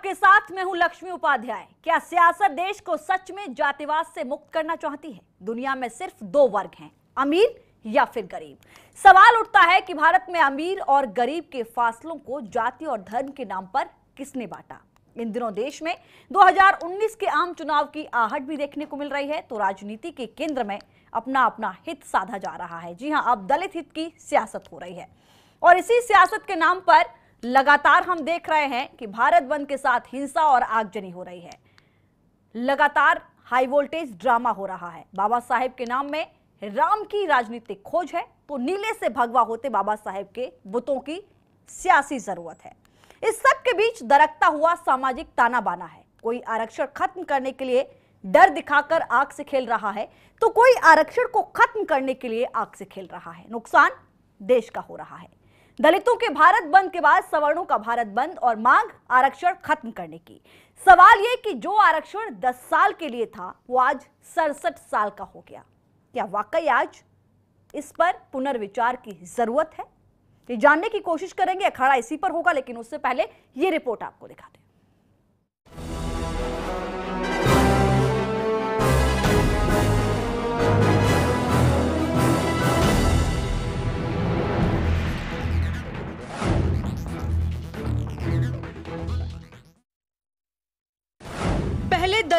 आपके साथ मैं हूं लक्ष्मी उपाध्याय क्या सियासत देश को सच में जातिवाद से मुक्त करना चाहती है दुनिया में सिर्फ दो वर्ग हैं अमीर या फिर गरीब सवाल उठता है कि भारत में अमीर और गरीब के फासलों को जाति और धर्म के नाम पर किसने बांटा इन दिनों देश में 2019 के आम चुनाव की आहट भी देखने को मिल रही है तो राजनीति के केंद्र में अपना अपना हित साधा जा रहा है जी हाँ अब दलित हित की सियासत हो रही है और इसी सियासत के नाम पर लगातार हम देख रहे हैं कि भारत बंद के साथ हिंसा और आगजनी हो रही है लगातार हाई वोल्टेज ड्रामा हो रहा है बाबा साहेब के नाम में राम की राजनीतिक खोज है तो नीले से भगवा होते बाबा साहेब के बुतों की सियासी जरूरत है इस सब के बीच दरकता हुआ सामाजिक ताना बाना है कोई आरक्षण खत्म करने के लिए डर दिखाकर आग से खेल रहा है तो कोई आरक्षण को खत्म करने के लिए आग से खेल रहा है नुकसान देश का हो रहा है दलितों के भारत बंद के बाद सवर्णों का भारत बंद और मांग आरक्षण खत्म करने की सवाल ये कि जो आरक्षण 10 साल के लिए था वो आज सड़सठ साल का हो गया क्या वाकई आज इस पर पुनर्विचार की जरूरत है ये जानने की कोशिश करेंगे अखाड़ा इसी पर होगा लेकिन उससे पहले ये रिपोर्ट आपको दिखा दें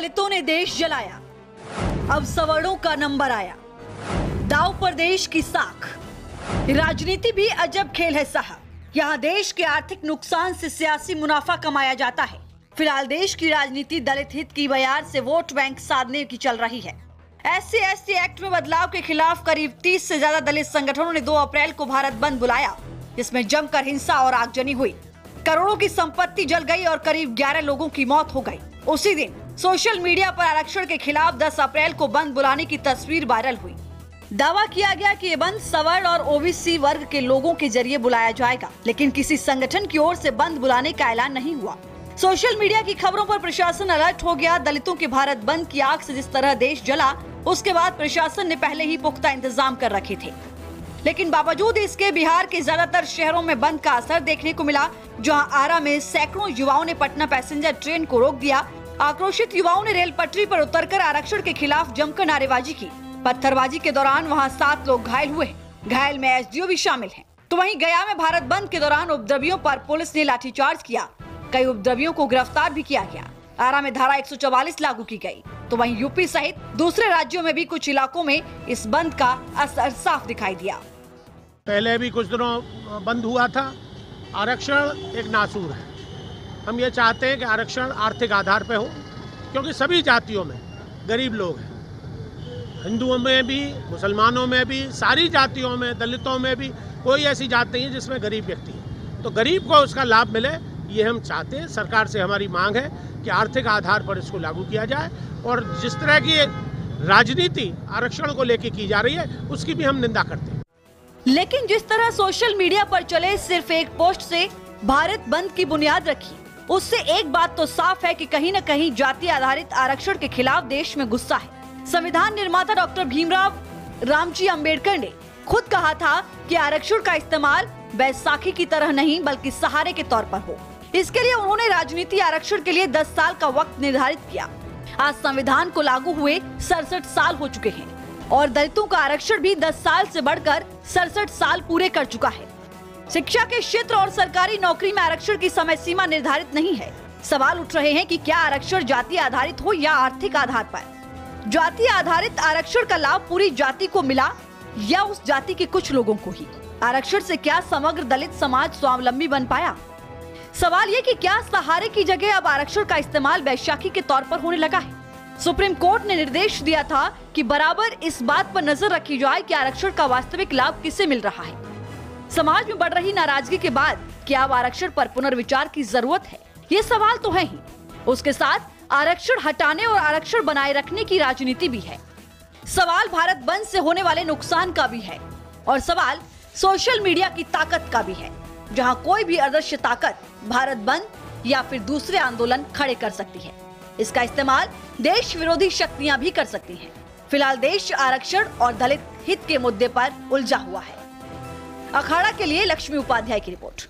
दलितों ने देश जलाया अब सवर्णों का नंबर आया दाव पर देश की साख राजनीति भी अजब खेल है साहब यहाँ देश के आर्थिक नुकसान से सियासी मुनाफा कमाया जाता है फिलहाल देश की राजनीति दलित हित की बयान से वोट बैंक साधने की चल रही है एस सी एक्ट में बदलाव के खिलाफ करीब 30 से ज्यादा दलित संगठनों ने 2 अप्रैल को भारत बंद बुलाया जिसमें जमकर हिंसा और आगजनी हुई करोड़ों की संपत्ति जल गई और करीब 11 लोगों की मौत हो गई उसी दिन सोशल मीडिया पर आरक्षण के खिलाफ 10 अप्रैल को बंद बुलाने की तस्वीर वायरल हुई दावा किया गया कि ये बंद सवर्ण और ओबीसी वर्ग के लोगों के जरिए बुलाया जाएगा लेकिन किसी संगठन की ओर से बंद बुलाने का ऐलान नहीं हुआ सोशल मीडिया की खबरों पर प्रशासन अलर्ट हो गया दलितों के भारत बंद की आग से जिस तरह देश जला उसके बाद प्रशासन ने पहले ही पुख्ता इंतजाम कर रखे थे लेकिन बावजूद इसके बिहार के ज्यादातर शहरों में बंद का असर देखने को मिला जहां आरा में सैकड़ों युवाओं ने पटना पैसेंजर ट्रेन को रोक दिया आक्रोशित युवाओं ने रेल पटरी पर उतरकर आरक्षण के खिलाफ जमकर नारेबाजी की पत्थरबाजी के दौरान वहां सात लोग घायल हुए घायल में एसडीओ भी शामिल हैं। तो वहीं गया में भारत बंद के दौरान उपद्रवियों पर पुलिस ने लाठीचार्ज किया कई उपद्रवियों को गिरफ्तार भी किया गया आरा में धारा एक लागू की गयी तो वही यूपी सहित दूसरे राज्यों में भी कुछ इलाकों में इस बंद का असर साफ दिखाई दिया पहले भी कुछ दिनों बंद हुआ था आरक्षण एक नासूर है हम ये चाहते हैं कि आरक्षण आर्थिक आधार पर हो क्योंकि सभी जातियों में गरीब लोग हैं हिंदुओं में भी मुसलमानों में भी सारी जातियों में दलितों में भी कोई ऐसी जात नहीं है जिसमें गरीब व्यक्ति है तो गरीब को उसका लाभ मिले ये हम चाहते हैं सरकार से हमारी मांग है कि आर्थिक आधार पर इसको लागू किया जाए और जिस तरह की राजनीति आरक्षण को लेकर की जा रही है उसकी भी हम निंदा करते हैं लेकिन जिस तरह सोशल मीडिया पर चले सिर्फ एक पोस्ट से भारत बंद की बुनियाद रखी उससे एक बात तो साफ है कि कहीं न कहीं जाति आधारित आरक्षण के खिलाफ देश में गुस्सा है संविधान निर्माता डॉक्टर भीमराव रामजी अम्बेडकर ने खुद कहा था कि आरक्षण का इस्तेमाल बैसाखी की तरह नहीं बल्कि सहारे के तौर पर हो इसके लिए उन्होंने राजनीति आरक्षण के लिए 10 साल का वक्त निर्धारित किया आज संविधान को लागू हुए सड़सठ साल हो चुके हैं और दलितों का आरक्षण भी 10 साल से बढ़कर सड़सठ साल पूरे कर चुका है शिक्षा के क्षेत्र और सरकारी नौकरी में आरक्षण की समय सीमा निर्धारित नहीं है सवाल उठ रहे हैं कि क्या आरक्षण जाति आधारित हो या आर्थिक आधार पर जाति आधारित आरक्षण का लाभ पूरी जाति को मिला या उस जाति के कुछ लोगों को ही आरक्षण से क्या समग्र दलित समाज स्वावलंबी बन पाया सवाल ये कि क्या सहारे की जगह अब आरक्षण का इस्तेमाल बैशाखी के तौर पर होने लगा है सुप्रीम कोर्ट ने निर्देश दिया था कि बराबर इस बात पर नजर रखी जाए कि आरक्षण का वास्तविक लाभ किसे मिल रहा है समाज में बढ़ रही नाराजगी के बाद क्या आरक्षण पर पुनर्विचार की जरूरत है ये सवाल तो है ही उसके साथ आरक्षण हटाने और आरक्षण बनाए रखने की राजनीति भी है सवाल भारत बंद से होने वाले नुकसान का भी है और सवाल सोशल मीडिया की ताकत का भी है जहां कोई भी अदृश्य ताकत भारत बंद या फिर दूसरे आंदोलन खड़े कर सकती है इसका इस्तेमाल देश विरोधी शक्तियाँ भी कर सकती है फिलहाल देश आरक्षण और दलित हित के मुद्दे पर उलझा हुआ है अखाड़ा के लिए लक्ष्मी उपाध्याय की रिपोर्ट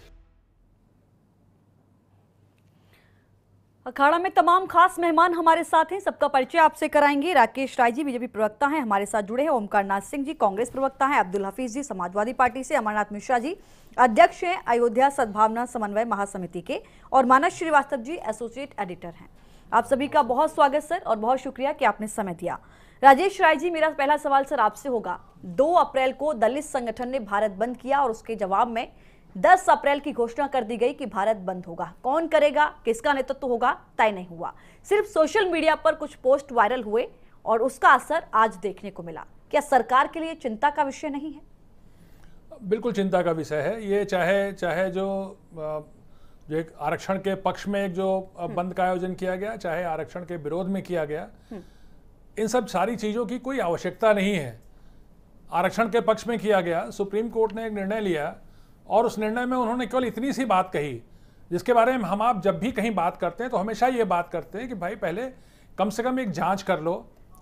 अखाड़ा में तमाम खास मेहमान हमारे साथ हैं सबका परिचय आपसे कराएंगे राकेश राय जी बीजेपी प्रवक्ता हैं हमारे साथ जुड़े हैं ओमकार नाथ सिंह जी कांग्रेस प्रवक्ता हैं अब्दुल हफीज जी समाजवादी पार्टी से अमरनाथ मिश्रा जी अध्यक्ष हैं अयोध्या सद्भावना समन्वय महासमिति के और मानस श्रीवास्तव जी एसोसिएट एडिटर हैं आप सभी का बहुत स्वागत सर और बहुत शुक्रिया कि आपने समय दिया राजेश राय जी मेरा पहला सवाल सर आपसे होगा दो अप्रैल को दलित संगठन ने भारत बंद किया और उसके जवाब में दस अप्रैल की घोषणा कर दी गई कि भारत बंद होगा कौन करेगा किसका नेतृत्व होगा तय नहीं हुआ सिर्फ सोशल मीडिया पर कुछ पोस्ट वायरल हुए और उसका असर आज देखने को मिला क्या सरकार के लिए चिंता का विषय नहीं है बिल्कुल चिंता का विषय है ये चाहे चाहे जो जो एक आरक्षण के पक्ष में एक जो हम्म। बंद का आयोजन किया गया चाहे आरक्षण के विरोध में किया गया हम्म। इन सब सारी चीज़ों की कोई आवश्यकता नहीं है आरक्षण के पक्ष में किया गया सुप्रीम कोर्ट ने एक निर्णय लिया और उस निर्णय में उन्होंने केवल इतनी सी बात कही जिसके बारे में हम आप जब भी कहीं बात करते हैं तो हमेशा ये बात करते हैं कि भाई पहले कम से कम एक जांच कर लो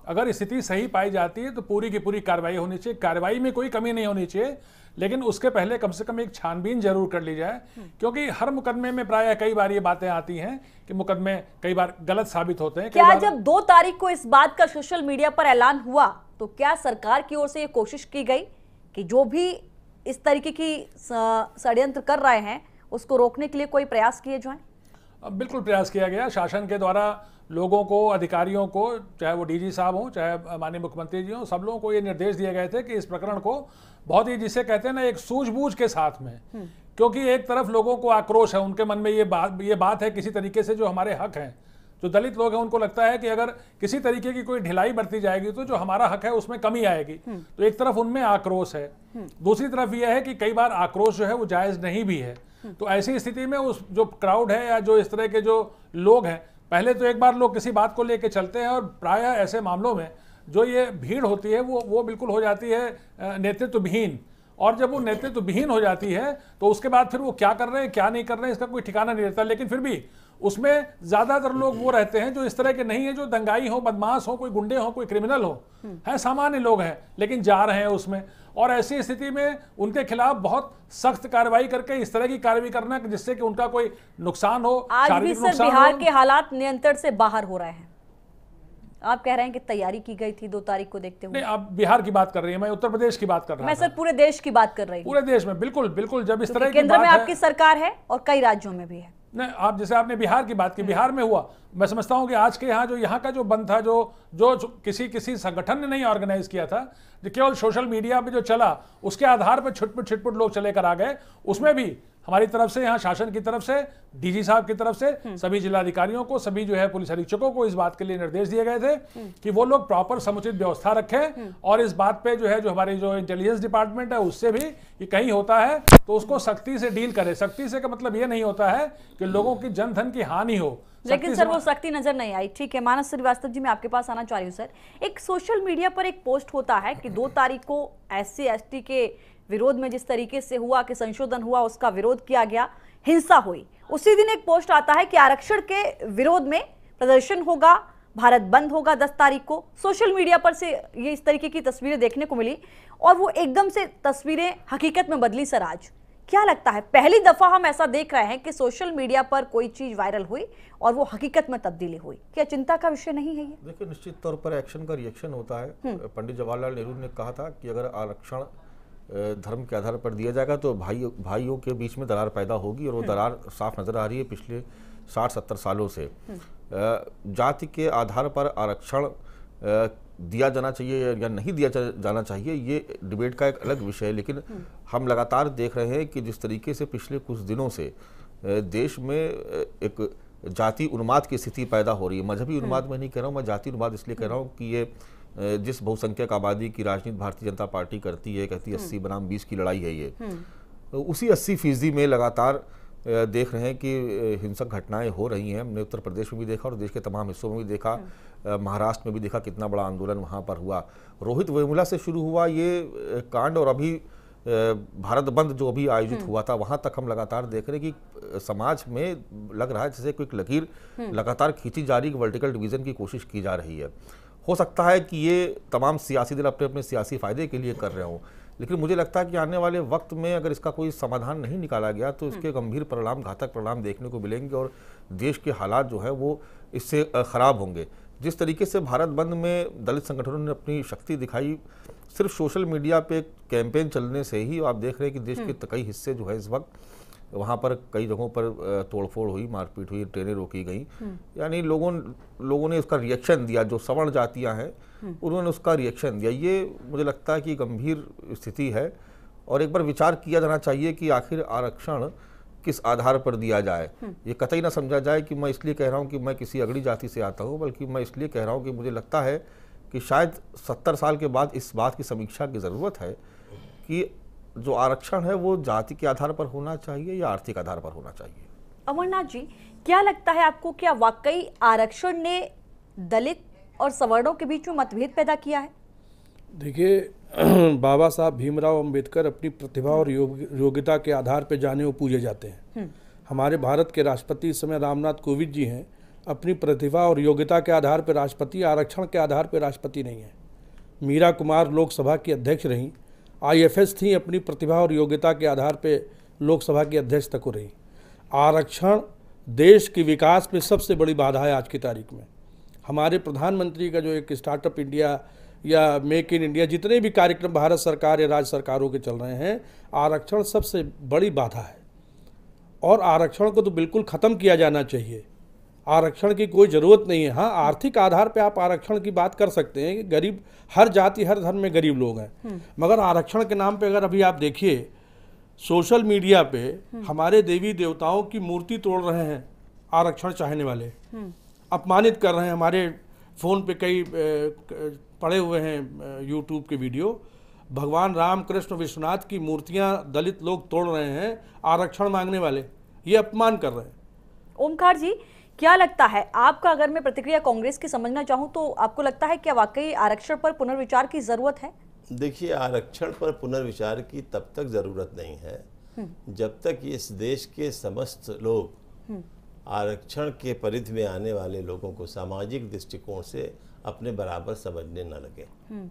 अगर स्थिति सही पाई जाती है तो पूरी की पूरी कार्रवाई होनी चाहिए कार्रवाई में कोई कमी नहीं होनी चाहिए लेकिन उसके पहले कम से कम एक छानबीन जरूर कर ली जाए क्योंकि हर मुकदमे में प्राय कई बार ये बातें आती हैं कि मुकदमे कई बार गलत साबित होते हैं क्या जब दो तारीख को इस बात का सोशल मीडिया पर ऐलान हुआ तो क्या सरकार की ओर से ये कोशिश की गई कि जो भी इस तरीके की षडयंत्र कर रहे हैं उसको रोकने के लिए कोई प्रयास किए जाए बिल्कुल प्रयास किया गया शासन के द्वारा लोगों को अधिकारियों को चाहे वो डीजी साहब हों चाहे माननीय मुख्यमंत्री जी हों सब लोगों को ये निर्देश दिए गए थे कि इस प्रकरण को बहुत ही जिसे कहते हैं ना एक सूझबूझ के साथ में हम्म। क्योंकि एक तरफ लोगों को आक्रोश है उनके मन में ये बात ये बात है किसी तरीके से जो हमारे हक हैं जो दलित लोग हैं उनको लगता है कि अगर किसी तरीके की कोई ढिलाई बरती जाएगी तो जो हमारा हक है उसमें कमी आएगी हम्म। तो एक तरफ उनमें आक्रोश है हम्म। दूसरी तरफ यह है कि कई बार आक्रोश जो है वो जायज़ नहीं भी है तो ऐसी स्थिति में उस जो क्राउड है या जो इस तरह के जो लोग हैं पहले तो एक बार लोग किसी बात को लेकर चलते हैं और प्राय ऐसे मामलों में जो ये भीड़ होती है वो वो बिल्कुल हो जाती है नेतृत्वहीन और जब वो नेतृत्वहीन हो जाती है तो उसके बाद फिर वो क्या कर रहे हैं क्या नहीं कर रहे हैं इसका कोई ठिकाना नहीं रहता लेकिन फिर भी उसमें ज्यादातर लोग वो रहते हैं जो इस तरह के नहीं है जो दंगाई हो बदमाश हो कोई गुंडे हो कोई क्रिमिनल हो है सामान्य लोग हैं लेकिन जा रहे हैं उसमें और ऐसी स्थिति में उनके खिलाफ बहुत सख्त कार्रवाई करके इस तरह की कार्रवाई करना जिससे कि उनका कोई नुकसान हो आज भी सर बिहार के हालात नियंत्रण से बाहर हो रहे हैं आप कह रहे हैं कि तैयारी की गई थी दो तारीख को देखते हुए आप बिहार की बात कर रही है मैं उत्तर प्रदेश की बात कर रहा मैं सर पूरे देश की बात कर रही हूँ पूरे देश में बिल्कुल बिल्कुल जब इस तरह केंद्र में आपकी सरकार है और कई राज्यों में भी है नहीं आप जैसे आपने बिहार की बात की हम्म। बिहार में हुआ मैं समझता हूं कि आज के यहाँ जो यहाँ का जो बंद था जो जो किसी किसी संगठन ने नहीं ऑर्गेनाइज किया था जो केवल सोशल मीडिया पे जो चला उसके आधार पर छुटपुट छुटपुट लोग चले कर आ गए उसमें भी हमारी तरफ से यहाँ शासन की तरफ से डीजी साहब की तरफ से हम्म। सभी जिलाधिकारियों को सभी जो है पुलिस अधीक्षकों को इस बात के लिए निर्देश दिए गए थे हम्म। कि वो लोग प्रॉपर समुचित व्यवस्था रखें हम्म। और इस बात पे जो है जो हमारी जो इंटेलिजेंस डिपार्टमेंट है उससे भी कि कहीं होता है तो उसको सख्ती से डील करे सख्ती से का मतलब ये नहीं होता है कि लोगों की जनधन की हानि हो लेकिन सर वो सख्ती नजर नहीं आई ठीक है मानस श्रीवास्तव जी मैं आपके पास आना चाह रही हूँ सर एक सोशल मीडिया पर एक पोस्ट होता है कि दो तारीख को एस सी के विरोध में जिस तरीके से हुआ कि संशोधन हुआ उसका विरोध किया गया हिंसा हुई उसी दिन एक पोस्ट आता है कि आरक्षण के विरोध में प्रदर्शन होगा भारत बंद होगा दस तारीख को सोशल मीडिया पर से ये इस तरीके की तस्वीरें देखने को मिली और वो एकदम से तस्वीरें हकीकत में बदली सर आज क्या लगता है पहली दफ़ा हम ऐसा देख रहे हैं कि सोशल मीडिया पर कोई चीज़ वायरल हुई और वो हकीकत में तब्दीली हुई क्या चिंता का विषय नहीं है ये देखिए निश्चित तौर पर एक्शन का रिएक्शन होता है हम्म। पंडित जवाहरलाल नेहरू ने कहा था कि अगर आरक्षण धर्म के आधार पर दिया जाएगा तो भाई भाइयों के बीच में दरार पैदा होगी और वो हम्म। दरार साफ नज़र आ रही है पिछले साठ सत्तर सालों से हम्म। जाति के आधार पर आरक्षण दिया जाना चाहिए या नहीं दिया जाना चाहिए ये डिबेट का एक अलग विषय है लेकिन हम्म। हम लगातार देख रहे हैं कि जिस तरीके से पिछले कुछ दिनों से देश में एक जाति उन्माद की स्थिति पैदा हो रही है मजहबी उन्माद में नहीं कह रहा हूँ मैं जाति उन्माद इसलिए कह रहा हूँ कि ये जिस बहुसंख्यक आबादी की राजनीति भारतीय जनता पार्टी करती है कहती है हम्म। अस्सी बनाम बीस की लड़ाई है ये हम्म। तो उसी अस्सी फीसदी में लगातार देख रहे हैं कि हिंसक घटनाएं हो रही हैं हमने उत्तर प्रदेश में भी देखा और देश के तमाम हिस्सों में भी देखा हम्म। महाराष्ट्र में भी देखा कितना बड़ा आंदोलन वहाँ पर हुआ रोहित वेमुला से शुरू हुआ ये कांड और अभी भारत बंद जो अभी आयोजित हुआ था वहाँ तक हम लगातार देख रहे हैं कि समाज में लग रहा है जैसे कोई लकीर लगातार खींची जा रही वर्टिकल डिवीजन की कोशिश की जा रही है हो सकता है कि ये तमाम सियासी दल अपने अपने सियासी फ़ायदे के लिए कर रहे हों लेकिन मुझे लगता है कि आने वाले वक्त में अगर इसका कोई समाधान नहीं निकाला गया तो इसके हम्म। गंभीर परिणाम घातक परिणाम देखने को मिलेंगे और देश के हालात जो है वो इससे ख़राब होंगे जिस तरीके से भारत बंद में दलित संगठनों ने अपनी शक्ति दिखाई सिर्फ सोशल मीडिया पे कैंपेन चलने से ही आप देख रहे हैं कि देश हम्म। के कई हिस्से जो है इस वक्त वहाँ पर कई जगहों पर तोड़फोड़ हुई मारपीट हुई ट्रेनें रोकी गई यानी लोगों लोगों ने उसका रिएक्शन दिया जो सवर्ण जातियाँ हैं उन्होंने उसका रिएक्शन दिया ये मुझे लगता है कि गंभीर स्थिति है और एक बार विचार किया जाना चाहिए कि आखिर आरक्षण किस आधार पर दिया जाए ये कतई ना समझा जाए कि मैं इसलिए कह रहा हूँ कि मैं किसी अगड़ी जाति से आता हूँ बल्कि मैं इसलिए कह रहा हूँ कि मुझे लगता है कि शायद सत्तर साल के बाद इस बात की समीक्षा की ज़रूरत है कि जो आरक्षण है वो जाति के आधार पर होना चाहिए या आर्थिक आधार पर होना चाहिए अमरनाथ जी क्या लगता है आपको क्या वाकई आरक्षण ने दलित और सवर्णों के बीच में मतभेद पैदा किया है देखिए बाबा साहब भीमराव अंबेडकर अपनी प्रतिभा और योग्यता के आधार पर जाने और पूजे जाते हैं हम्म। हमारे भारत के राष्ट्रपति इस समय रामनाथ कोविंद जी हैं अपनी प्रतिभा और योग्यता के आधार पर राष्ट्रपति आरक्षण के आधार पर राष्ट्रपति नहीं है मीरा कुमार लोकसभा की अध्यक्ष रहीं आईएफएस थी अपनी प्रतिभा और योग्यता के आधार पर लोकसभा की अध्यक्ष तक हो रही आरक्षण देश के विकास में सबसे बड़ी बाधा है आज की तारीख में हमारे प्रधानमंत्री का जो एक स्टार्टअप इंडिया या मेक इन इंडिया जितने भी कार्यक्रम भारत सरकार या राज्य सरकारों के चल रहे हैं आरक्षण सबसे बड़ी बाधा है और आरक्षण को तो बिल्कुल ख़त्म किया जाना चाहिए आरक्षण की कोई ज़रूरत नहीं है हाँ आर्थिक आधार पे आप आरक्षण की बात कर सकते हैं कि गरीब हर जाति हर धर्म में गरीब लोग हैं हम्म। मगर आरक्षण के नाम पे अगर अभी आप देखिए सोशल मीडिया पे हम्म। हमारे देवी देवताओं की मूर्ति तोड़ रहे हैं आरक्षण चाहने वाले हम्म। अपमानित कर रहे हैं हमारे फ़ोन पे कई पड़े हुए हैं यूट्यूब के वीडियो भगवान राम कृष्ण विश्वनाथ की मूर्तियां दलित लोग तोड़ रहे हैं आरक्षण मांगने वाले ये अपमान कर रहे हैं ओमकार जी क्या लगता है आपका अगर मैं प्रतिक्रिया कांग्रेस की समझना चाहूँ तो आपको लगता है क्या वाकई आरक्षण पर पुनर्विचार की ज़रूरत है देखिए आरक्षण पर पुनर्विचार की तब तक ज़रूरत नहीं है हम्म। जब तक इस देश के समस्त लोग हम्म। आरक्षण के परिधि में आने वाले लोगों को सामाजिक दृष्टिकोण से अपने बराबर समझने न लगे हम्म।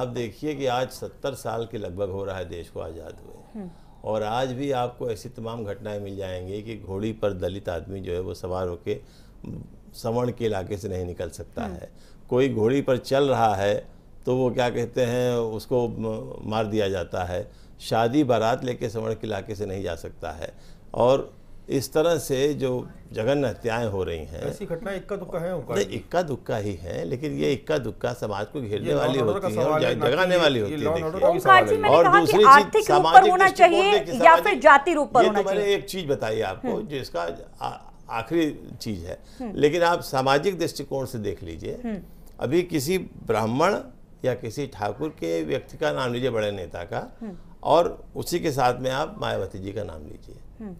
आप देखिए कि आज सत्तर साल के लगभग हो रहा है देश को आज़ाद हुए और आज भी आपको ऐसी तमाम घटनाएं मिल जाएंगी कि घोड़ी पर दलित आदमी जो है वो सवार होकर सवर्ण के इलाके से नहीं निकल सकता हम्म। है कोई घोड़ी पर चल रहा है तो वो क्या कहते हैं उसको मार दिया जाता है शादी बारात लेके सवर्ण के इलाके से नहीं जा सकता है और इस तरह से जो जगन हत्याएं हो रही हैं ऐसी घटना इक्का दुक्का है नहीं इक्का दुक्का ही है लेकिन ये इक्का दुक्का समाज को घेरने वाली होती है और जगाने वाली होती है और दूसरी चीज सामाजिक या फिर जाति रूप पर होना तो मैंने एक चीज बताई आपको हम्म। जिसका आखिरी चीज है हम्म। लेकिन आप सामाजिक दृष्टिकोण से देख लीजिए हम्म। अभी किसी ब्राह्मण या किसी ठाकुर के व्यक्ति का नाम लीजिए बड़े नेता का और उसी के साथ में आप मायावती जी का नाम लीजिए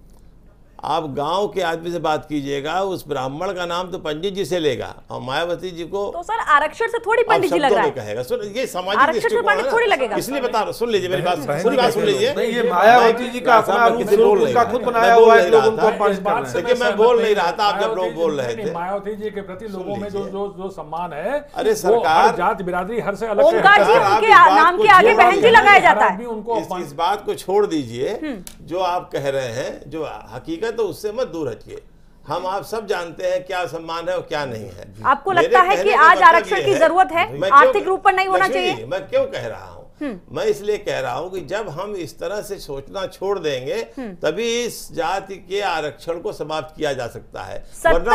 आप गांव के आदमी से बात कीजिएगा उस ब्राह्मण का नाम तो पंडित जी से लेगा और मायावती जी को तो सर आरक्षण से थोड़ी पंडित जी लग रहा है कहेगा सुन ये सामाजिक थोड़ी लगेगा इसलिए बता रहा सुन लीजिए मेरी बात सुन बात सुन लीजिए ये मायावती जी का अपना किसी खुद बनाया हुआ है लोगों को देखिए मैं बोल नहीं रहा था आप जब लोग बोल रहे थे मायावती जी के प्रति लोगों में जो जो जो सम्मान है अरे सरकार जात बिरादरी हर से अलग जी उनके नाम के आगे बहन जी लगाया जाता है इस बात को छोड़ दीजिए हम्म। जो आप कह रहे हैं जो हकीकत है तो उससे मत दूर हटिए हम आप सब जानते हैं क्या सम्मान है और क्या नहीं है आपको लगता है कि आज मतलब आरक्षण की जरूरत है आर्थिक रूप पर नहीं होना चाहिए मैं क्यों कह रहा हूँ हम्म। मैं इसलिए कह रहा हूँ कि जब हम इस तरह से सोचना छोड़ देंगे हम्म। तभी इस जाति के आरक्षण को समाप्त किया जा सकता है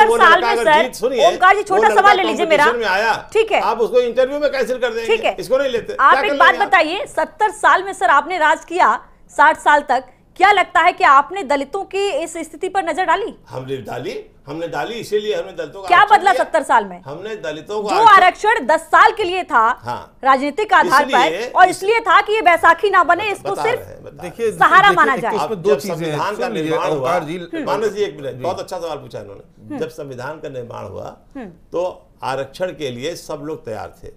वो साल में सर, सुनिए छोटा सवाल ले लीजिए मेरा में आया ठीक है आप उसको इंटरव्यू में कैंसिल कर देंगे इसको नहीं लेते आप एक बात बताइए सत्तर साल में सर आपने राज किया साठ साल तक क्या लगता है कि आपने दलितों की इस स्थिति पर नजर डाली हमने डाली हमने डाली इसीलिए हमने दलितों का क्या बदला सत्तर साल में हमने दलितों को जो आरक्षण दस साल के लिए था हाँ, राजनीतिक आधार पर और इसलिए था कि ये बैसाखी ना बने इसको सिर्फ देखिए सहारा माना जाए इसमें दो संविधान का निर्माण हुआ हम्म। मानस जी एक मिनट हम्म। बहुत अच्छा सवाल पूछा इन्होंने हम्म। जब संविधान का निर्माण हुआ तो आरक्षण के लिए सब लोग तैयार थे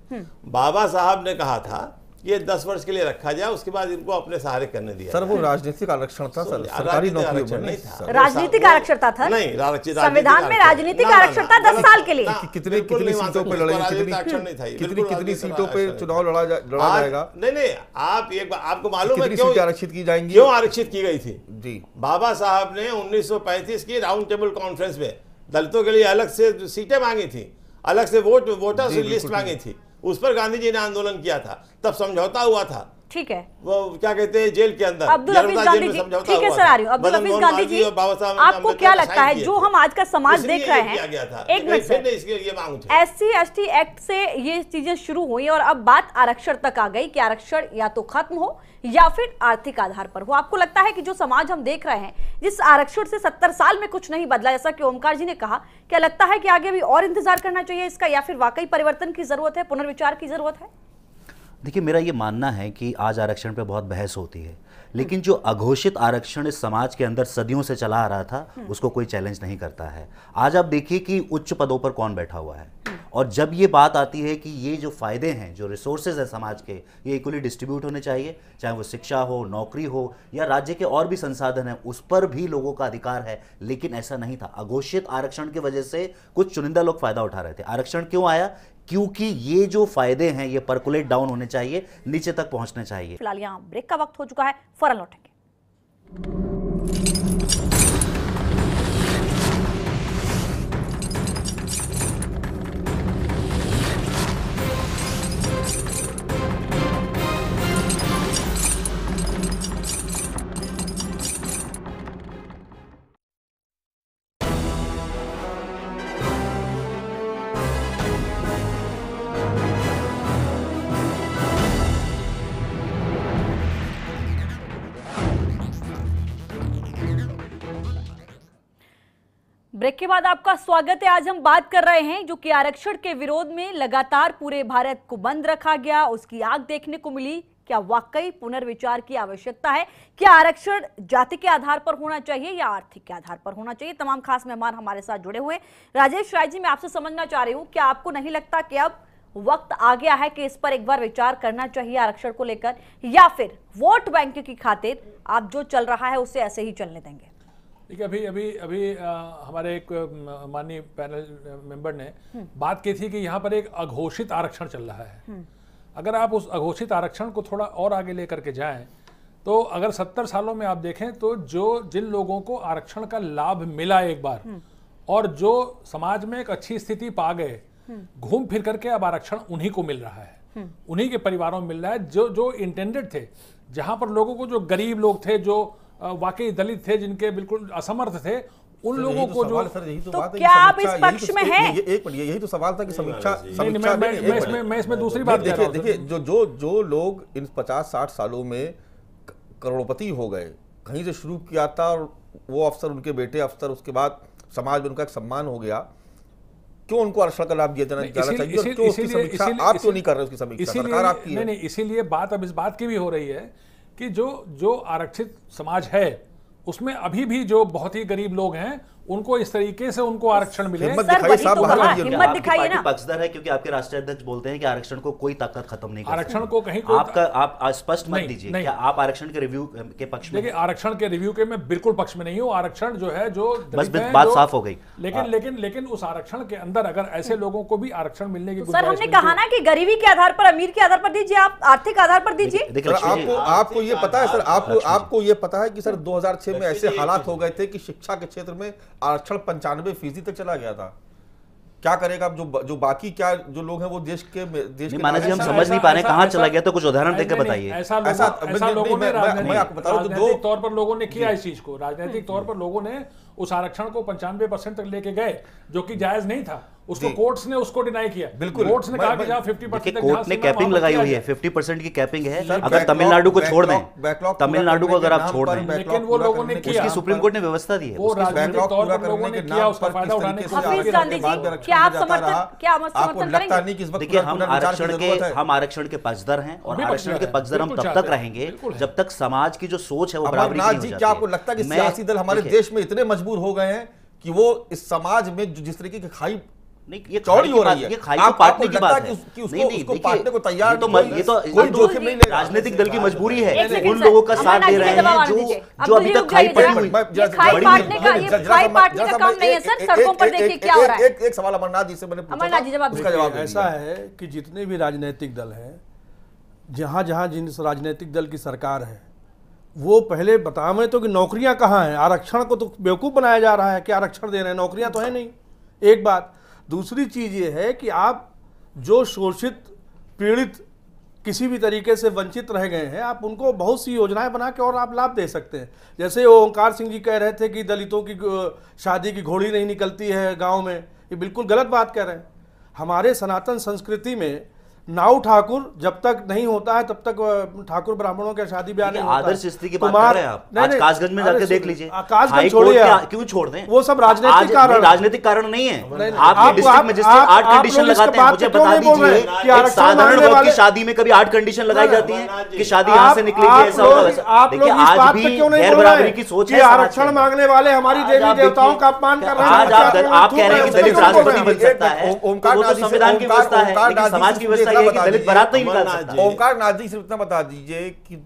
बाबा साहब ने कहा था ये दस वर्ष के लिए रखा जाए उसके बाद इनको अपने सहारे करने दिया सर वो राजनीतिक आरक्षण था सर सरकारी नौकरी नहीं था राजनीतिक आरक्षण था नहीं संविधान में राजनीतिक था दस साल के लिए कितने कितनी सीटों पर लड़ाई कितनी कितनी कितनी सीटों पर चुनाव लड़ा जाएगा नहीं नहीं आप एक आपको मालूम है क्यों आरक्षित की जाएंगी क्यों आरक्षित की गई थी जी बाबा साहब ने उन्नीस की राउंड टेबल कॉन्फ्रेंस में दलितों के लिए अलग से सीटें मांगी थी अलग से वोट वोटर्स लिस्ट मांगी थी उस पर गांधी जी ने आंदोलन किया था तब समझौता हुआ था ठीक है वो क्या कहते हैं जेल के अंदर अब्दुल हफीज गांधी जी ठीक है सर आ रही अब्दुल हफीज गांधी जी आपको क्या तो लगता है जो हम आज का समाज देख रहे हैं एक minute S C S T act से ये चीजें शुरू हुई और अब बात आरक्षण तक आ गई कि आरक्षण या तो खत्म हो या फिर आर्थिक आधार पर हो आपको लगता है कि जो समाज हम देख रहे हैं जिस आरक्षण से सत्तर साल में कुछ नहीं बदला जैसा कि ओमकार जी ने कहा क्या लगता है कि आगे भी और इंतजार करना चाहिए इसका या फिर वाकई परिवर्तन की जरूरत है पुनर्विचार की जरूरत है देखिए मेरा ये मानना है कि आज आरक्षण पे बहुत बहस होती है लेकिन जो अघोषित आरक्षण इस समाज के अंदर सदियों से चला आ रहा था उसको कोई चैलेंज नहीं करता है आज आप देखिए कि उच्च पदों पर कौन बैठा हुआ है और जब ये बात आती है कि ये जो फायदे हैं जो रिसोर्सेज हैं समाज के ये इक्वली डिस्ट्रीब्यूट होने चाहिए चाहे वो शिक्षा हो नौकरी हो या राज्य के और भी संसाधन हैं उस पर भी लोगों का अधिकार है लेकिन ऐसा नहीं था अघोषित आरक्षण की वजह से कुछ चुनिंदा लोग फायदा उठा रहे थे आरक्षण क्यों आया क्योंकि ये जो फायदे हैं ये परकुलेट डाउन होने चाहिए नीचे तक पहुंचने चाहिए फिलहाल यहाँ ब्रेक का वक्त हो चुका है फौरन लौटेंगे ब्रेक के बाद आपका स्वागत है आज हम बात कर रहे हैं जो कि आरक्षण के विरोध में लगातार पूरे भारत को बंद रखा गया उसकी आग देखने को मिली क्या वाकई पुनर्विचार की आवश्यकता है क्या आरक्षण जाति के आधार पर होना चाहिए या आर्थिक के आधार पर होना चाहिए तमाम खास मेहमान हमारे साथ जुड़े हुए राजेश राय जी मैं आपसे समझना चाह रही हूँ क्या आपको नहीं लगता कि अब वक्त आ गया है कि इस पर एक बार विचार करना चाहिए आरक्षण को लेकर या फिर वोट बैंक की खातिर आप जो चल रहा है उसे ऐसे ही चलने देंगे देखिए अभी अभी अभी आ, हमारे एक माननीय पैनल मेंबर ने हम्म। बात की थी कि यहाँ पर एक अघोषित आरक्षण चल रहा है हम्म। अगर आप उस अघोषित आरक्षण को थोड़ा और आगे लेकर के जाएं तो अगर सत्तर सालों में आप देखें तो जो जिन लोगों को आरक्षण का लाभ मिला एक बार हम्म। और जो समाज में एक अच्छी स्थिति पा गए घूम फिर करके अब आरक्षण उन्हीं को मिल रहा है उन्हीं के परिवारों में मिल रहा है जो जो इंटेंडेड थे जहां पर लोगों को जो गरीब लोग थे जो वाकई दलित थे जिनके बिल्कुल असमर्थ थे उन लोगों तो को जो सर यही तो, तो बात क्या आप इस तो पक्ष में हैं एक मिनट यही तो सवाल था कि समीक्षा समीक्षा मैं मैं इसमें दूसरी बात देखिए देखिए जो जो जो लोग इन 50 60 सालों में करोड़पति हो गए कहीं से शुरू किया था और वो अफसर उनके बेटे अफसर उसके बाद समाज में उनका एक सम्मान हो गया क्यों उनको आरक्षण का लाभ दिया जाना चाहिए आप क्यों नहीं कर रहे उसकी समीक्षा सरकार आपकी नहीं नहीं इसीलिए बात अब इस बात की भी हो रही है कि जो जो आरक्षित समाज है उसमें अभी भी जो बहुत ही गरीब लोग हैं उनको इस तरीके से उनको आरक्षण मिले हिम्मत दिखाइए तो ना पक्षधर है क्योंकि आपके राष्ट्रीय अध्यक्ष बोलते हैं कि आरक्षण को कोई ताकत खत्म नहीं आरक्षण को कहीं आपका आप स्पष्ट मत दीजिए क्या आप आरक्षण के रिव्यू के पक्ष में आरक्षण के रिव्यू के मैं बिल्कुल पक्ष में नहीं हूँ आरक्षण जो है जो बस बात साफ हो गई लेकिन हाँ। लेकिन लेकिन उस आरक्षण के अंदर अगर ऐसे हम्म। लोगों को भी आरक्षण मिलने की तो सर हमने कहा ना कि गरीबी के आधार पर अमीर के आधार पर दीजिए आप आर्थिक आधार पर दीजिए आपको आपको ये पता है सर आपको आपको ये पता है कि सर 2006 में ऐसे हालात हो गए थे कि शिक्षा के क्षेत्र में आरक्षण पंचानवे फीसदी तक चला गया था क्या करेगा जो जो बाकी क्या जो लोग हैं वो देश के देश के माना जी हम समझ नहीं पा रहे कहाँ चला गया तो कुछ उदाहरण देकर बताइए ऐसा ऐसा लोगों ने मैं तौर पर लोगों ने किया इस चीज को राजनीतिक तौर पर लोगों ने उस आरक्षण को पंचानवे परसेंट तक लेके गए जो कि जायज नहीं था उसको कोर्ट्स ने उसको डिनाई किया बिल्कुल कोर्ट्स ने कहा कि कोर्ट ने कैपिंग लगाई हुई है परसेंट की कैपिंग है अगर तमिलनाडु को छोड़ दें तमिलनाडु को अगर आप छोड़ दें लेकिन वो लोगों ने किया उसकी सुप्रीम कोर्ट ने व्यवस्था दी है देखिए हम आरक्षण के हम आरक्षण के पक्षधर हैं और आरक्षण के पक्षधर हम तब तक रहेंगे जब तक समाज की जो सोच है वो बराबरी क्या आपको लगता है कि सियासी दल हमारे देश में इतने मजबूर हो गए हैं कि वो इस समाज में जिस तरीके की खाई राजनीतिक दल की हाँ, मजबूरी है उन लोगों का साथ दे रहे हैं जो जो अभी तक खाई पड़ी हुई सवाल अमरनाथ जी से जवाब ऐसा है कि जितने भी राजनीतिक दल हैं जहाँ जहाँ जिन राजनीतिक दल की सरकार है वो पहले बतावे तो कि नौकरियां कहाँ हैं आरक्षण को तो बेवकूफ़ बनाया जा रहा है कि आरक्षण दे रहे हैं नौकरियां तो है नहीं एक बात दूसरी चीज़ ये है कि आप जो शोषित पीड़ित किसी भी तरीके से वंचित रह गए हैं आप उनको बहुत सी योजनाएं बना के और आप लाभ दे सकते हैं जैसे ओंकार सिंह जी कह रहे थे कि दलितों की शादी की घोड़ी नहीं निकलती है गांव में ये बिल्कुल गलत बात कह रहे हैं हमारे सनातन संस्कृति में नाउ ठाकुर जब तक नहीं होता है तब तक ठाकुर ब्राह्मणों के शादी ब्याह नहीं होता आदर्श स्त्री की बात कर रहे हैं आप आज कासगंज में जाकर देख लीजिए कासगंज छोड़िए क्यों छोड़ दें वो सब राजनीतिक कारण राजनीतिक कारण नहीं है आप डिस्ट्रिक्ट मजिस्ट्रेट आठ कंडीशन लगाते हैं मुझे बता दीजिए कि साधारण वर्ग की शादी में कभी आठ कंडीशन लगाई जाती है कि शादी यहाँ से निकलेगी ऐसा होगा देखिए आज भी गैर बराबरी की सोच है आरक्षण मांगने वाले हमारी देवी देवताओं का अपमान कर रहे हैं आप कह रहे हैं कि दलित राष्ट्रपति बन सकता है तो तो संविधान की व्यवस्था है समाज की व्यवस्था ओंकार ओमकार नाथ जी सिर्फ इतना बता दीजिए कि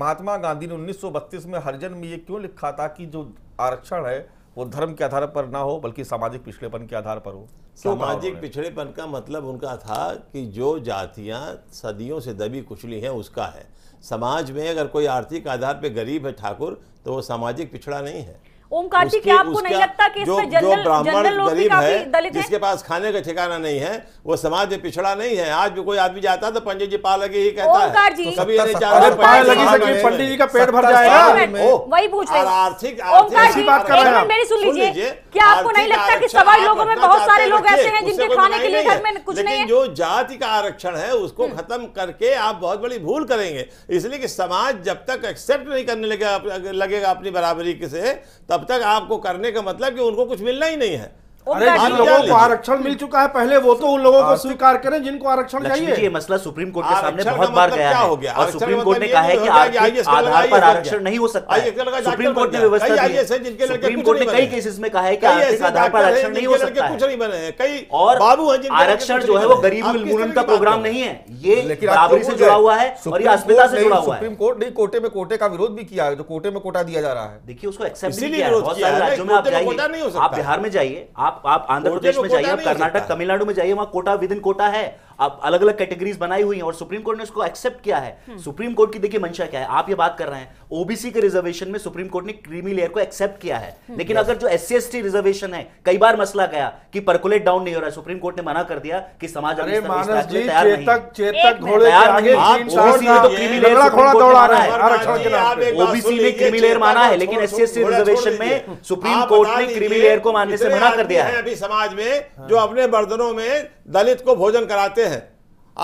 महात्मा गांधी ने उन्नीस में हरिजन में ये क्यों लिखा था कि जो आरक्षण है वो धर्म के आधार पर ना हो बल्कि सामाजिक पिछड़ेपन के आधार पर हो सामाजिक पिछड़ेपन का मतलब उनका था कि जो जातियां सदियों से दबी कुचली हैं उसका है समाज में अगर कोई आर्थिक आधार पर गरीब है ठाकुर तो वो सामाजिक पिछड़ा नहीं है ओम कार्तिक क्या आपको नहीं लगता कि इसमें जनरल ब्राह्मण गरीब है जिसके पास खाने का ठिकाना नहीं है वो समाज में पिछड़ा नहीं है आज भी कोई आदमी जाता तो पंडित जी पा लगे ही कहता है तो कभी नहीं चाह रहे पंडित जी का पेट भर जाएगा वही पूछ रहे आर्थिक बात कर रहे मेरी सुन लीजिए क्या आपको नहीं लगता कि सवाल लोगों में बहुत सारे लोग ऐसे हैं जिनके खाने के लिए घर में कुछ नहीं है जो जाति का आरक्षण है उसको हम्म। खत्म करके आप बहुत बड़ी भूल करेंगे इसलिए कि समाज जब तक एक्सेप्ट नहीं करने लगेगा लगेगा अपनी बराबरी से तब तब तक आपको करने का मतलब कि उनको कुछ मिलना ही नहीं है जिन लोगों को आरक्षण मिल चुका है पहले वो तो उन लोगों को स्वीकार करें जिनको आरक्षण चाहिए ये मसला सुप्रीम कोर्ट के सामने बहुत बार मतलब गया है और सुप्रीम कोर्ट ने मतलब कहा है कि आधार पर आरक्षण नहीं हो सकता सुप्रीम कोर्ट ने व्यवस्था दी सुप्रीम कोर्ट ने कई केसेस में कहा है कि आर्थिक आधार पर आरक्षण नहीं हो सकता कुछ कई और आरक्षण जो है वो गरीब उन्मूलन का प्रोग्राम नहीं है ये बराबरी से जुड़ा हुआ है और ये अस्मिता से जुड़ा हुआ है सुप्रीम कोर्ट ने कोटे में कोटे का विरोध भी किया है जो कोटे में कोटा दिया जा रहा है देखिए उसको एक्सेप्ट नहीं किया है बहुत सारे राज्यों में आप जाइए आप बिहार में जाइए आप आप आप आंध्र प्रदेश में जाइए आप कर्नाटक तमिलनाडु में जाइए वहां कोटा विद इन कोटा है आप अलग अलग कैटेगरीज बनाई हुई हैं और सुप्रीम कोर्ट ने उसको एक्सेप्ट किया है सुप्रीम हम्म। कोर्ट की देखिए मंशा क्या है आप ये बात कर रहे हैं ओबीसी के रिजर्वेशन में सुप्रीम कोर्ट ने क्रीमी लेयर को एक्सेप्ट किया है हम्म। लेकिन अगर जो एस सी रिजर्वेशन है कई बार मसला गया कि परकुलेट डाउन नहीं हो रहा है सुप्रीम कोर्ट ने मना कर दिया कि समाज ओबीसी ने क्रीमी लेयर माना है लेकिन एस सी रिजर्वेशन में सुप्रीम कोर्ट ने क्रीमी लेयर को मानने से मना कर दिया हैं अभी समाज में हाँ। जो अपने बर्तनों में दलित को भोजन कराते हैं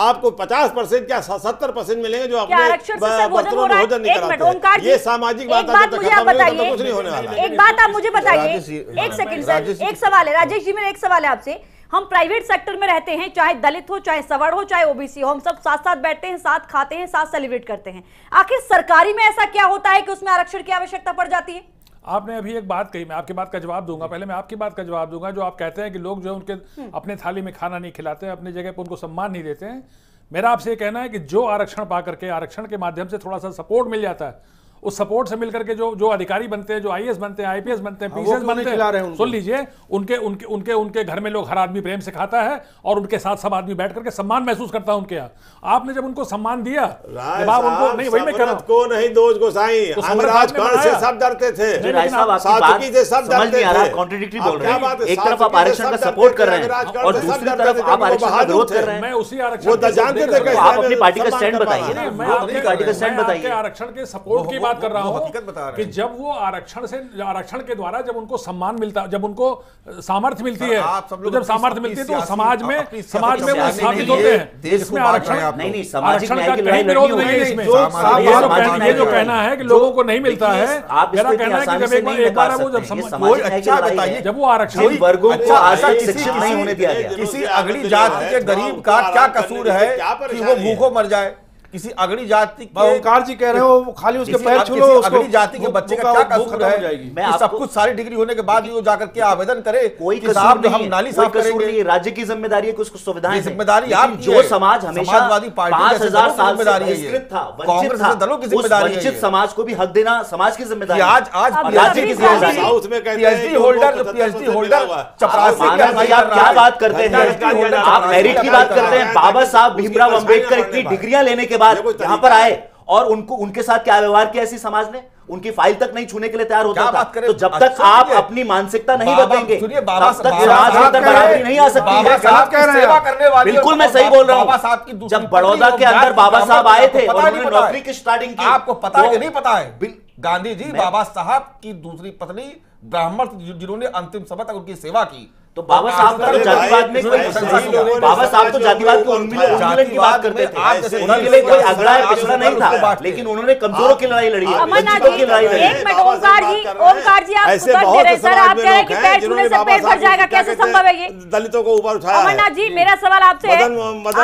आपको 50 परसेंट क्या सत्तर परसेंट मिलेंगे जो अपने बर्तनों में भोजन नहीं कराते ये सामाजिक बात बात कुछ नहीं होने वाला एक बात आप मुझे बताइए एक सेकंड हाँ, सर एक सवाल है राजेश जी मेरा एक सवाल है आपसे हम प्राइवेट सेक्टर में रहते हैं चाहे दलित हो चाहे सवर्ण हो चाहे ओबीसी हो हम सब साथ साथ बैठते हैं साथ खाते हैं साथ सेलिब्रेट करते हैं आखिर सरकारी में ऐसा क्या होता है कि उसमें आरक्षण की आवश्यकता पड़ जाती है आपने अभी एक बात कही मैं आपकी बात का जवाब दूंगा पहले मैं आपकी बात का जवाब दूंगा जो आप कहते हैं कि लोग जो है उनके हम्म। अपने थाली में खाना नहीं खिलाते हैं अपनी जगह पर उनको सम्मान नहीं देते हैं मेरा आपसे ये कहना है कि जो आरक्षण पा करके आरक्षण के माध्यम से थोड़ा सा सपोर्ट मिल जाता है उस सपोर्ट से मिलकर के जो जो अधिकारी बनते हैं जो आई बनते हैं आईपीएस बनते हैं पीसीएस हाँ, बनते हैं सुन लीजिए उनके उनके उनके उनके घर में लोग हर आदमी प्रेम से खाता है और उनके साथ सब आदमी बैठ करके सम्मान महसूस करता है उनके यहाँ आपने जब उनको सम्मान दिया आप उनको नहीं वही मैं को नहीं दोष गोसाई तो से सब डरते थे सब बोल रहे एक तरफ आप आरक्षण का सपोर्ट कर रहे हैं और दूसरी तरफ आप आरक्षण विरोध कर रहे हैं मैं उसी आरक्षण तो आप अपनी पार्टी का स्टैंड बताइए आरक्षण के सपोर्ट की बात कर रहा हूँ कि जब वो आरक्षण से आरक्षण के द्वारा जब उनको सम्मान मिलता जब उनको सामर्थ्य तो मिलती है तो जब सामर्थ्य मिलती है तो समाज में समाज में वो स्थापित होते हैं इसमें आरक्षण आरक्षण का कहीं विरोध नहीं है इसमें ये जो कहना है कि लोगों को नहीं मिलता है मेरा कहना है कि जब एक बार वो जब अच्छा जब वो आरक्षण वर्गो को अच्छा शिक्षित नहीं होने दिया गया किसी अगली जाति के गरीब तो का क्या कसूर है कि वो भूखों मर जाए किसी अगड़ी जाति ओंकार जी कह रहे हो खाली उसके पैर छू लो अगड़ी जाति के बच्चे का क्या कसूर है सब कुछ सारी डिग्री होने के बाद वो जाकर के आवेदन करे कोई कसूर नहीं हम नाली साफ करेंगे राज्य की जिम्मेदारी है कुछ सुविधाएं जिम्मेदारी आप जो समाज हमेशा पांच हजार साल जिम्मेदारी था कांग्रेस दलों की जिम्मेदारी वंचित समाज को भी हक देना समाज की जिम्मेदारी आज आज राज्य की जिम्मेदारी होल्डर पीएचडी होल्डर चपरासी आप क्या बात करते हैं आप मेरिट की बात करते हैं बाबा साहब भीमराव अम्बेडकर इतनी डिग्रियां लेने के बाद यहां पर आए और उनको उनके साथ क्या व्यवहार किया ऐसी समाज ने उनकी फाइल तक नहीं छूने के लिए तैयार होता था तो जब अच्छा, तक आप अपनी मानसिकता नहीं बदलेंगे बराबरी नहीं आ सकती है बिल्कुल मैं सही बोल रहा हूँ जब बड़ौदा के अंदर बाबा साहब आए थे नौकरी की स्टार्टिंग की आपको पता है नहीं पता है गांधी जी बाबा साहब की दूसरी पत्नी ब्राह्मण जिन्होंने अंतिम समय तक उनकी सेवा की तो बाबा साहब का तो जातिवाद में कोई बाबा साहब तो जातिवाद को उन्मूलन की बात करते थे उनके लिए कोई अगड़ा या पिछड़ा नहीं था लेकिन उन्होंने कमजोरों की लड़ाई लड़ी है वंचितों की लड़ाई लड़ी एक मिनट ओमकार जी ओमकार जी आप सुधर दे रहे सर आप कह रहे हैं कि पैर छूने से पैर भर जाएगा कैसे संभव है ये दलितों को ऊपर उठाया अमरनाथ जी मेरा सवाल आपसे है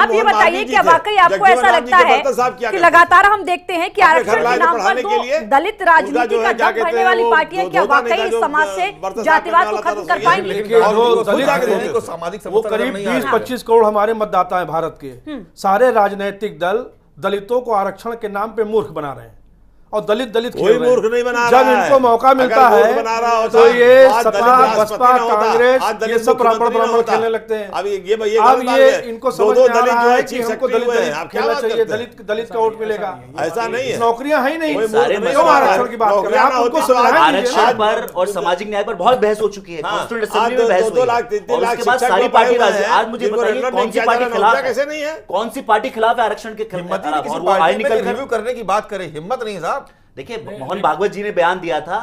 आप ये बताइए कि वाकई आपको ऐसा लगता है कि लगातार हम देखते हैं कि आरक्षण के नाम पर दो दलित राजनीति का दम भरने वाली पार्टियां क्या वाकई समाज से जातिवाद को खत्म कर पाएंगी वो करीब बीस पच्चीस करोड़ हमारे मतदाता है भारत के हम्म। सारे राजनैतिक दल दलितों को आरक्षण के नाम पे मूर्ख बना रहे हैं और दलित दलित कोई मूर्ख नहीं बना जब इनको मौका मिलता है तो, तो ये सपा बसपा कांग्रेस ये सब ब्राह्मण ब्राह्मण खेलने लगते हैं अब ये ये अब ये इनको समझ में आ रहा है कि हमको दलित दलित खेलना चाहिए दलित दलित का वोट मिलेगा ऐसा नहीं है नौकरियां है ही नहीं क्यों आरक्षण की बात कर रहे हैं आप उनको आरक्षण पर और सामाजिक न्याय पर बहुत बहस हो चुकी है हाँ, में तो बहस हुई और उसके बाद सारी पार्टी राजी आज मुझे बताइए कौन सी पार्टी खिलाफ कैसे नहीं है कौन सी पार्टी खिलाफ है आरक्षण के खिलाफ और वो आई निकल करने की बात करें हिम्मत नहीं साहब देखिए मोहन भागवत जी ने बयान दिया था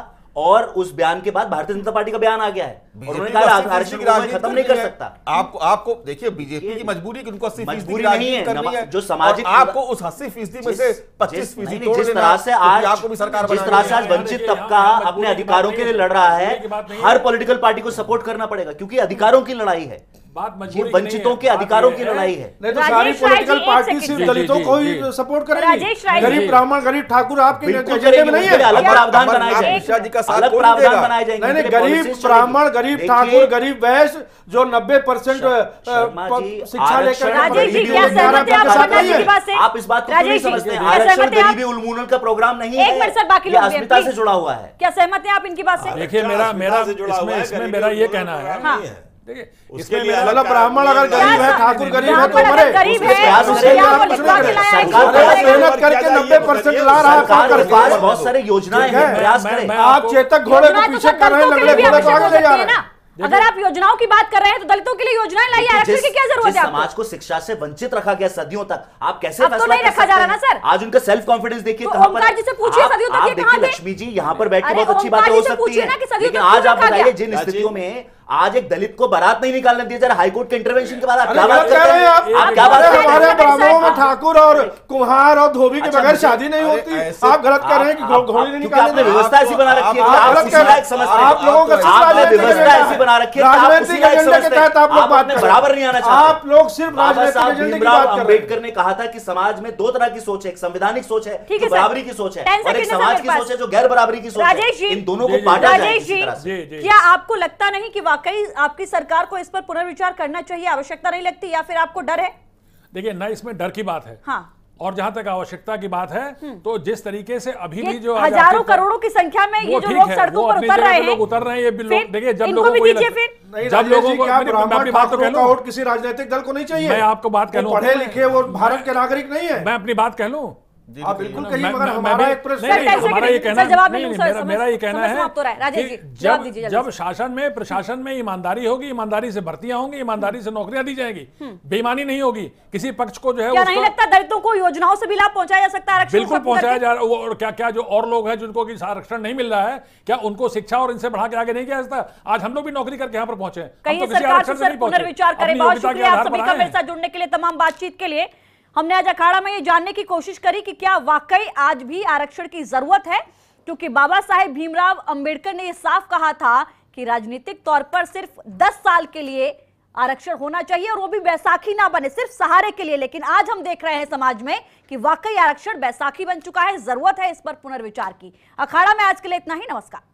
और उस बयान के बाद भारतीय जनता पार्टी का बयान आ गया है उन्होंने कहा आरक्षण खत्म नहीं कर सकता आपको आपको देखिए बीजेपी की मजबूरी उनको अस्सी मजबूरी नहीं है जो सामाजिक आपको उस अस्सी फीसदी में से पच्चीस फीसदी जिस तरह से आज आपको भी सरकार जिस तरह से आज वंचित तबका अपने अधिकारों के लिए लड़ रहा है हर पोलिटिकल पार्टी को सपोर्ट करना पड़ेगा क्योंकि अधिकारों की लड़ाई है बात ये वंचितों के अधिकारों की लड़ाई है नहीं तो सारी पॉलिटिकल पार्टी सिर्फ दलितों को ही सपोर्ट करेगी गरीब ब्राह्मण गरीब ठाकुर आपके नेतृत्व में नहीं है अलग प्रावधान बनाए जाएंगे अलग प्रावधान बनाए जाएंगे नहीं गरीब ब्राह्मण गरीब ठाकुर गरीब वैश्य जो नब्बे परसेंट शिक्षा लेकर आप इस बात को समझते गरीबी उन्मूलन का प्रोग्राम नहीं है अस्मिता से जुड़ा हुआ है क्या सहमत है आप इनकी बात से देखिए मेरा अच्छा, मेरा जुड़ा हुआ है मेरा ये कहना है मतलब ब्राह्मण अगर गरीब है ठाकुर गरीब है तो मरे मेहनत करके नब्बे परसेंट ला रहा है बहुत सारी योजनाएं आप चेतक घोड़े को तो पीछे कर रहे घोड़े को आगे ले जा रहे अगर आप योजनाओं की बात कर रहे हैं तो दलितों के लिए योजनाएं लाई आरक्षण की क्या जरूरत है समाज को शिक्षा से वंचित रखा गया सदियों तक आप कैसे अब तो नहीं रखा जा रहा ना सर आज उनका सेल्फ कॉन्फिडेंस देखिए तो पर जी से पूछिए सदियों तक लक्ष्मी जी यहाँ पर बैठ के बहुत अच्छी बात हो सकती है आज आप बताइए जिन स्थितियों में आज एक दलित को बारात नहीं निकालने दिया जरा हाईकोर्ट के इंटरवेंशन के बाद आप क्या बात रहे हैं आप क्या बात हमारे ब्राह्मणों में ठाकुर और कुम्हार और धोबी के अच्छा, बगैर शादी नहीं होती आप गलत कर रहे हैं कि घोड़ी नहीं निकालने व्यवस्था ऐसी बना रखी है आप लायक आप लोगों का आपने व्यवस्था ऐसी बना रखी है आप लायक हैं आप लोग बात बराबर नहीं आना चाहते आप लोग सिर्फ बाबा अम्बेडकर ने कहा था कि समाज में दो तरह की सोच है एक संवैधानिक सोच है बराबरी की सोच है और एक समाज की सोच है जो गैर बराबरी की सोच है इन दोनों को बांटा जाए क्या आपको लगता नहीं की वाकई आपकी सरकार को इस पर पुनर्विचार करना चाहिए आवश्यकता नहीं लगती या फिर आपको डर है देखिए न इसमें डर की बात है हाँ और जहां तक आवश्यकता की बात है हम्म। तो जिस तरीके से अभी भी जो हजारों करोड़ों की संख्या में ये जो लोग सड़कों पर उतर रहे हैं उतर रहे हैं ये देखिए जब लोगों को जब लोगों को अपनी बात तो कह लू किसी राजनीतिक दल को नहीं चाहिए मैं आपको बात कह लू पढ़े लिखे वो भारत के नागरिक नहीं है मैं अपनी बात कह लू आप बिल्कुल कहिए मगर हमारा एक प्रश्न हमारा ये कहना जवाब नहीं मेरा ये कहना है जब जब शासन में प्रशासन में ईमानदारी होगी ईमानदारी से भर्तियां होंगी ईमानदारी से नौकरियां दी जाएंगी हम्म। बेईमानी नहीं होगी किसी पक्ष को जो है क्या नहीं लगता दलितों को योजनाओं से भी लाभ पहुंचाया जा सकता है बिल्कुल पहुंचाया जा रहा है क्या क्या जो और लोग हैं जिनको की आरक्षण नहीं मिल रहा है क्या उनको शिक्षा और इनसे बढ़ा के आगे नहीं किया जाता आज हम लोग भी नौकरी करके यहाँ पर पहुंचे कहीं तो सरकार करें बहुत शुक्रिया आप सभी का मेरे साथ जुड़ने के लिए तमाम बातचीत के लिए हमने आज अखाड़ा में ये जानने की कोशिश करी कि क्या वाकई आज भी आरक्षण की जरूरत है क्योंकि बाबा साहेब भीमराव अंबेडकर ने यह साफ कहा था कि राजनीतिक तौर पर सिर्फ 10 साल के लिए आरक्षण होना चाहिए और वो भी बैसाखी ना बने सिर्फ सहारे के लिए लेकिन आज हम देख रहे हैं समाज में कि वाकई आरक्षण बैसाखी बन चुका है जरूरत है इस पर पुनर्विचार की अखाड़ा में आज के लिए इतना ही नमस्कार